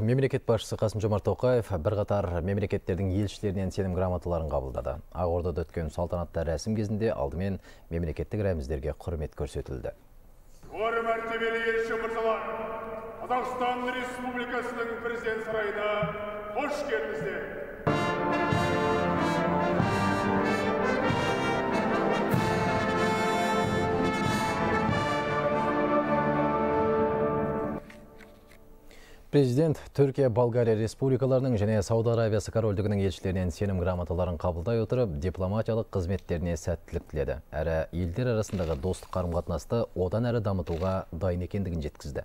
мемлекет басшысы қасым жомарт тоқаев бірқатар мемлекеттердің елшілерінен сенім грамоталарын қабылдады ақордада өткен салтанатты рәсім кезінде алдымен мемлекеттік рәміздерге құрмет көрсетілді жоғары мәртебелі елші мырзалар қазақстан республикасының президент сарайына қош келдіңіздер Президент Түркия, Болгария республикаларының және Сауд Арабиясы корольдігінің елшілерінен сенім грамоталарын қабылдай отырып, дипломатиялық қызметтеріне сәттілік тіледі. Әрі елдер арасындағы достық қарым-қатынасты одан әрі дамытуға дайын екендігін жеткізді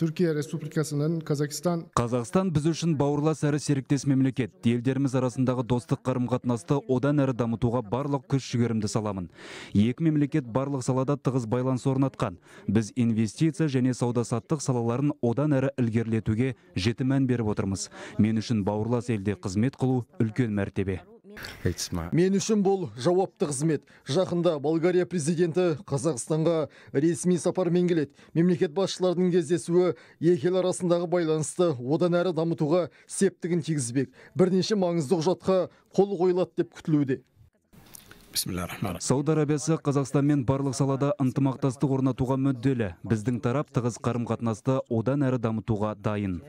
түркия республикасынан қазақстан біз үшін бауырлас әрі серіктес мемлекет елдеріміз арасындағы достық қарым қатынасты одан әрі дамытуға барлық күш жігерімді саламын екі мемлекет барлық салада тығыз байланыс орнатқан біз инвестиция және сауда саттық салаларын одан әрі ілгерілетуге жетімен беріп отырмыз мен үшін бауырлас елде қызмет қылу үлкен мәртебе мен үшін бұл жауапты қызмет жақында болгария президенті қазақстанға ресми сапармен келеді мемлекет басшыларының кездесуі екі ел арасындағы байланысты одан әрі дамытуға септігін тигізбек бірнеше маңызды құжатқа қол қойылады деп күтілуде сауд арабиясы қазақстанмен барлық салада ынтымақтастық орнатуға мүдделі біздің тарап тығыз қарым қатынасты одан әрі дамытуға дайын